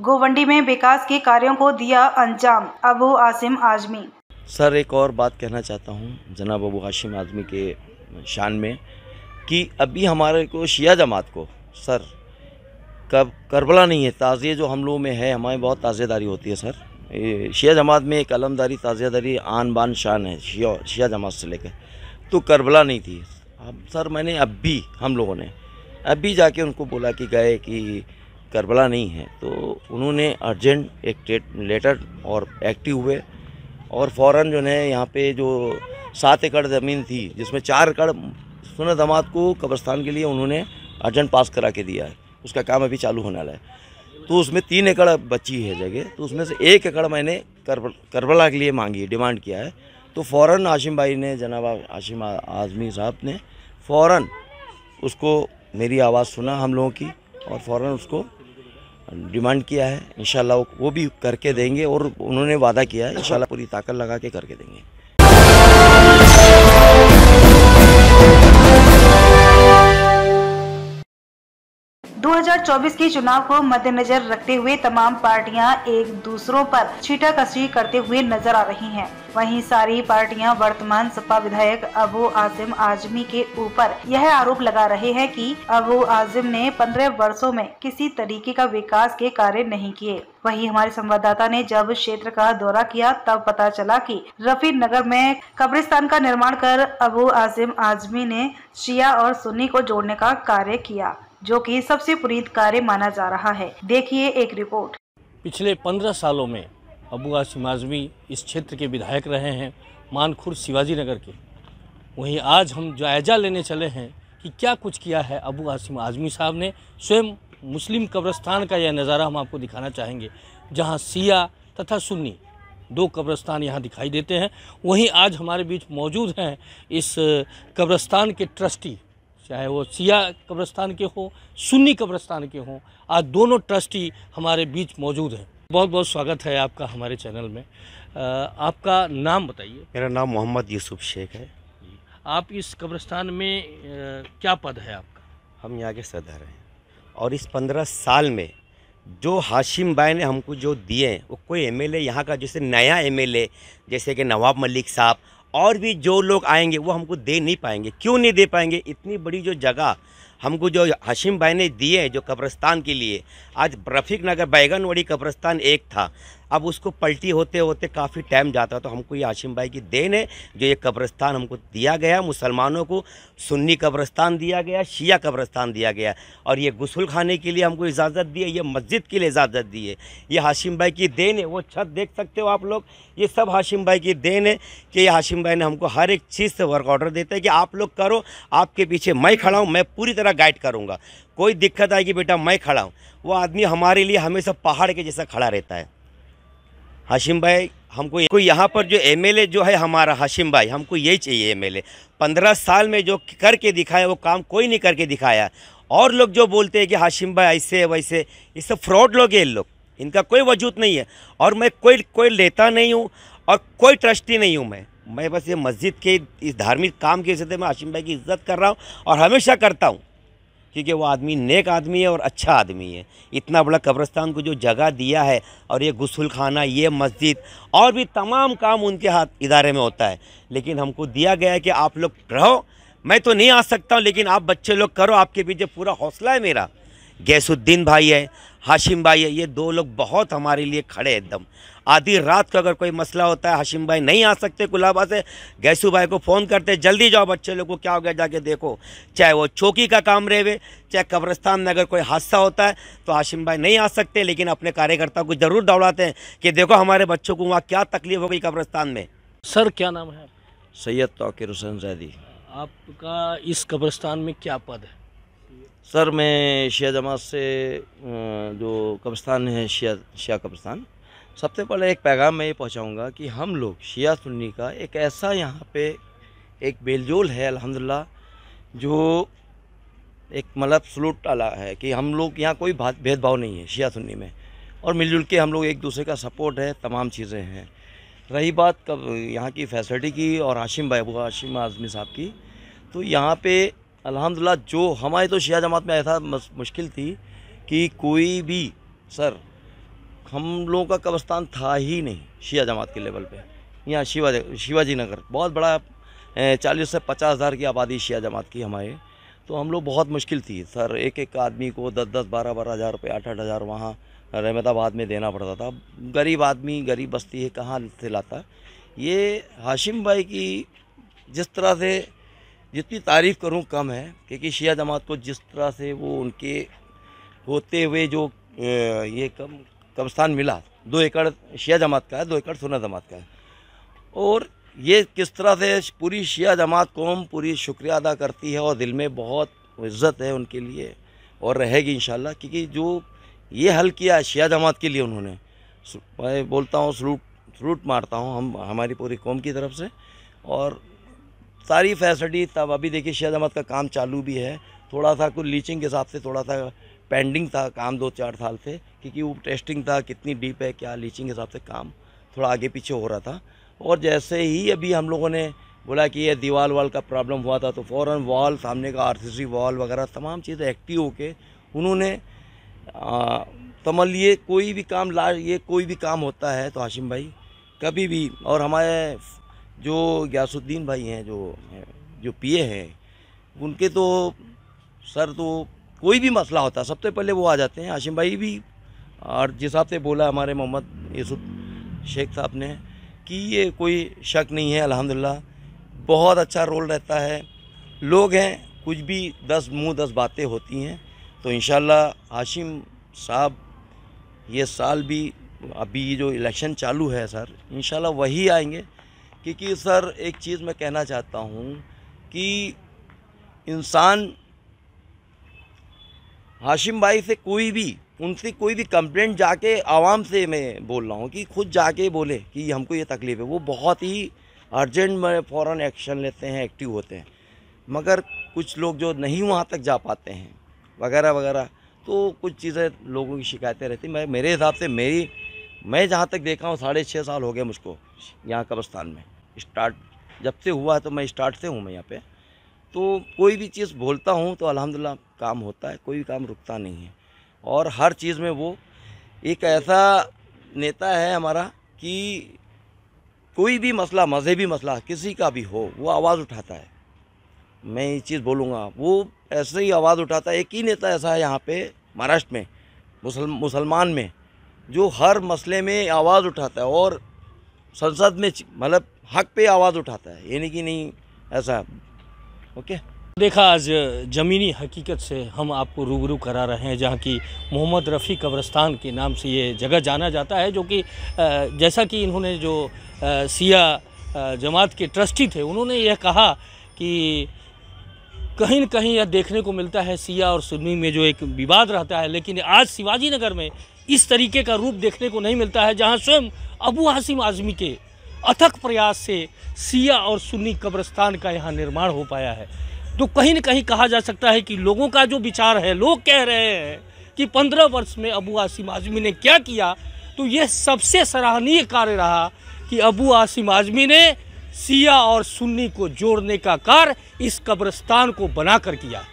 गोवंडी में विकास के कार्यों को दिया अंजाम अबू आसिम आजमी सर एक और बात कहना चाहता हूँ जनाब अबू आसिम आजमी के शान में कि अभी हमारे को शिया जमात को सर कब करबला नहीं है ताज़िए जो हम लोगों में है हमारी बहुत ताज़ेदारी होती है सर शिया जमात में एक अलमदारी ताज़ेदारी आन बान शान है शिया शिया जमात से लेकर तो करबला नहीं थी अब सर मैंने अब भी हम लोगों ने अभी जाके उनको बोला कि गए कि करबला नहीं है तो उन्होंने अर्जेंट एक लेटर और एक्टिव हुए और फ़ौर जो है यहाँ पे जो सात एकड़ ज़मीन थी जिसमें चार एकड़ सुनत दमाद को कब्रस्तान के लिए उन्होंने अर्जेंट पास करा के दिया है उसका काम अभी चालू होने वाला है तो उसमें तीन एकड़ बची है जगह तो उसमें से एक एकड़ मैंने करबला के लिए मांगी डिमांड किया है तो फ़ौर आशिम भाई ने जनाब आशिम आज़मी साहब ने फ़ौर उसको मेरी आवाज़ सुना हम लोगों की और फ़ौर उसको डिमांड किया है इन वो भी करके देंगे और उन्होंने वादा किया है इन पूरी ताकत लगा के करके देंगे 2024 के चुनाव को मद्देनजर रखते हुए तमाम पार्टियां एक दूसरों पर कसी करते हुए नजर आ रही हैं। वहीं सारी पार्टियां वर्तमान सपा विधायक अबू आजिम आजमी के ऊपर यह आरोप लगा रहे हैं कि अबू आजिम ने 15 वर्षों में किसी तरीके का विकास के कार्य नहीं किए वहीं हमारे संवाददाता ने जब क्षेत्र का दौरा किया तब पता चला कि रफी नगर में कब्रिस्तान का निर्माण कर अबू आजिम आजमी ने शिया और सुन्नी को जोड़ने का कार्य किया जो कि सबसे पुरीत कार्य माना जा रहा है देखिए एक रिपोर्ट पिछले पंद्रह सालों में अबू आसिम आजमी इस क्षेत्र के विधायक रहे हैं मानखुर शिवाजी नगर के वहीं आज हम जायजा लेने चले हैं कि क्या कुछ किया है अबू आसिम आजमी साहब ने स्वयं मुस्लिम कब्रस्तान का यह नज़ारा हम आपको दिखाना चाहेंगे जहां सिया तथा सुन्नी दो कब्रस्तान यहाँ दिखाई देते हैं वहीं आज हमारे बीच मौजूद हैं इस कब्रस्तान के ट्रस्टी चाहे वो सिया कब्रस्तान के हों सुन्नी कब्रस्तान के हों आज दोनों ट्रस्टी हमारे बीच मौजूद हैं बहुत बहुत स्वागत है आपका हमारे चैनल में आपका नाम बताइए मेरा नाम मोहम्मद यूसुफ शेख है आप इस कब्रस्तान में क्या पद है आपका हम यहाँ के सदर हैं और इस पंद्रह साल में जो हाशिम भाई ने हमको जो दिए वो कोई एमएलए यहाँ का जैसे नया एमएलए जैसे कि नवाब मलिक साहब और भी जो लोग आएंगे वो हमको दे नहीं पाएंगे क्यों नहीं दे पाएंगे इतनी बड़ी जो जगह हमको जो हशिम भाई ने दिए हैं जो कब्रस्तान के लिए आज रफीक नगर बैगनवाड़ी कब्रस्तान एक था अब उसको पलटी होते होते काफ़ी टाइम जाता तो हमको ये हाशिम भाई की देन है जो ये कब्रस्तान हमको दिया गया मुसलमानों को सुन्नी कब्रस्तान दिया गया शिया कब्रस्तान दिया गया और ये गसल खाने के लिए हमको इजाज़त दी है ये मस्जिद के लिए इजाज़त दी है ये हाशिम भाई की देन है वो छत देख सकते हो आप लोग ये सब हाशिम भाई की देन है कि ये हाशिम भाई ने हमको हर एक चीज़ से वर्क ऑर्डर देता है कि आप लोग करो आपके पीछे मैं खड़ा हूँ मैं पूरी तरह पूरा गाइड करूँगा कोई दिक्कत आएगी बेटा मैं खड़ा हूँ वो आदमी हमारे लिए हमेशा पहाड़ के जैसा खड़ा रहता है हाशिम भाई हमको कोई यहाँ पर जो एमएलए जो है हमारा हाशिम भाई हमको यही चाहिए एमएलए पंद्रह साल में जो करके दिखाया वो काम कोई नहीं करके दिखाया और लोग जो बोलते हैं कि हाशिम भाई ऐसे वैसे ये सब फ्रॉड लोग हैं लोग इनका कोई वजूद नहीं है और मैं कोई कोई लेता नहीं हूँ और कोई ट्रस्टी नहीं हूँ मैं मैं बस ये मस्जिद के इस धार्मिक काम की वजह से मैं हाशिम भाई की इज्जत कर रहा हूँ और हमेशा करता हूँ क्योंकि वो आदमी नेक आदमी है और अच्छा आदमी है इतना बड़ा कब्रस्तान को जो जगह दिया है और ये गसल खाना ये मस्जिद और भी तमाम काम उनके हाथ इदारे में होता है लेकिन हमको दिया गया है कि आप लोग रहो मैं तो नहीं आ सकता हूँ लेकिन आप बच्चे लोग करो आपके पीछे पूरा हौसला है मेरा गैसुद्दीन भाई है हाशिम भाई है ये दो लोग बहुत हमारे लिए खड़े एकदम आधी रात को अगर कोई मसला होता है हाशिम भाई नहीं आ सकते कुलाबा से गैसू भाई को फ़ोन करते जल्दी जाओ बच्चे लोग को क्या हो गया जाके देखो चाहे वो चौकी का काम रहे हुए चाहे कब्रस्तान में अगर कोई हादसा होता है तो हाशिम भाई नहीं आ सकते लेकिन अपने कार्यकर्ता को ज़रूर दौड़ाते हैं कि देखो हमारे बच्चों को वहाँ क्या तकलीफ हो गई कब्रस्तान में सर क्या नाम है सैयद तोकिर हुसैन जैदी आपका इस कब्रस्तान में क्या पद है सर मैं शिया जमात से जो कब्रस्तान है शिया शिया कब्रस्तान सबसे पहले एक पैगाम मैं ये पहुँचाऊँगा कि हम लोग शिया सुन्नी का एक ऐसा यहाँ पे एक बेलजोल है अल्हम्दुलिल्लाह जो एक मतलब सलूट आला है कि हम लोग यहाँ कोई भेदभाव नहीं है शिया सुन्नी में और मिलजुल के हम लोग एक दूसरे का सपोर्ट है तमाम चीज़ें हैं रही बात कब यहाँ की फैसिलिटी की और आशिम बाबू आशिम आज़मी साहब की तो यहाँ पे अल्हम्दुलिल्लाह जो हमारे तो शिया जमात में ऐसा मुश्किल थी कि कोई भी सर हम लोगों का कब्रस्तान था ही नहीं शिया जमात के लेवल पे यहाँ शिवा शिवाजी नगर बहुत बड़ा चालीस से पचास हज़ार की आबादी शिया जमात की हमारे तो हम लोग बहुत मुश्किल थी सर एक एक आदमी को दस दस बारह बारह हज़ार रुपये आठ आठ हज़ार वहाँ रहमदाबाद में देना पड़ता था गरीब आदमी गरीब बस्ती है कहाँ से लाता ये हाशिम भाई की जिस तरह से जितनी तारीफ़ करूं कम है क्योंकि शिया जमात को जिस तरह से वो उनके होते हुए जो ये कम कब्रस्तान मिला दो एकड़ शिया जमात का है दो एकड़ सोना जमात का है और ये किस तरह से पूरी शिया जमात कौम पूरी शुक्रिया अदा करती है और दिल में बहुत इज़्ज़त है उनके लिए और रहेगी इन क्योंकि जो ये हल किया शिया जमात के लिए उन्होंने मैं बोलता हूँ सलूट सलूट मारता हूँ हम हमारी पूरी कौम की तरफ से और सारी फैसिलिटी तब अभी देखिए शहद अहमद का काम चालू भी है थोड़ा सा कुछ लीचिंग के हिसाब से थोड़ा सा पेंडिंग था काम दो चार साल से क्योंकि वो टेस्टिंग था कितनी डीप है क्या लीचिंग के हिसाब से काम थोड़ा आगे पीछे हो रहा था और जैसे ही अभी हम लोगों ने बोला कि ये दीवार वाल का प्रॉब्लम हुआ था तो फ़ौर वॉल सामने का आर सी वॉल वगैरह तमाम चीज़ें एक्टिव होके उन्होंने समझिए कोई भी काम ला ये कोई भी काम होता है तो हाशिम भाई कभी भी और हमारे जो ग्यासुद्दीन भाई हैं जो जो पीए हैं उनके तो सर तो कोई भी मसला होता सबसे पहले वो आ जाते हैं आशिम भाई भी और जिस हिसाब से बोला हमारे मोहम्मद यूसुफ शेख साहब ने कि ये कोई शक नहीं है अल्हम्दुलिल्लाह बहुत अच्छा रोल रहता है लोग हैं कुछ भी दस मुंह दस बातें होती हैं तो इन हाशिम साहब ये साल भी अभी जो इलेक्शन चालू है सर इन वही आएंगे क्योंकि सर एक चीज़ मैं कहना चाहता हूँ कि इंसान हाशिम भाई से कोई भी उनसे कोई भी कंप्लेंट जाके आवाम से मैं बोल रहा हूँ कि खुद जाके बोले कि हमको ये तकलीफ़ है वो बहुत ही अर्जेंट में फ़ौर एक्शन लेते हैं एक्टिव होते हैं मगर कुछ लोग जो नहीं वहाँ तक जा पाते हैं वगैरह वगैरह तो कुछ चीज़ें लोगों की शिकायतें रहती मैं मेरे हिसाब से मेरी मैं जहाँ तक देखा हूँ साढ़े छः साल हो गए मुझको यहाँ कब्रस्तान में स्टार्ट जब से हुआ है तो मैं स्टार्ट से हूँ मैं यहाँ पे तो कोई भी चीज़ बोलता हूँ तो अल्हम्दुलिल्लाह काम होता है कोई भी काम रुकता नहीं है और हर चीज़ में वो एक ऐसा नेता है हमारा कि कोई भी मसला मजहबी मसला किसी का भी हो वो आवाज़ उठाता है मैं ये चीज़ बोलूँगा वो ऐसे ही आवाज़ उठाता है एक ही नेता ऐसा है यहाँ पर महाराष्ट्र में मुसलमान में जो हर मसले में आवाज़ उठाता है और संसद में मतलब हक पे आवाज़ उठाता है यानी कि नहीं ऐसा ओके देखा आज ज़मीनी हकीकत से हम आपको रूबरू करा रहे हैं जहाँ की मोहम्मद रफ़ी कब्रस्तान के नाम से ये जगह जाना जाता है जो कि जैसा कि इन्होंने जो सिया जमात के ट्रस्टी थे उन्होंने यह कहा कि कहीं न कहीं यह देखने को मिलता है सिया और सुन्नी में जो एक विवाद रहता है लेकिन आज शिवाजी नगर में इस तरीके का रूप देखने को नहीं मिलता है जहाँ स्वयं अबू हासिम आज़मी के अथक प्रयास से सिया और सुन्नी कब्रस्तान का यहाँ निर्माण हो पाया है तो कहीं न कहीं कहा जा सकता है कि लोगों का जो विचार है लोग कह रहे हैं कि पंद्रह वर्ष में अबू आसिम आजमी ने क्या किया तो यह सबसे सराहनीय कार्य रहा कि अबू आसिम आजमी ने सिया और सुन्नी को जोड़ने का कार्य इस कब्रस्तान को बनाकर किया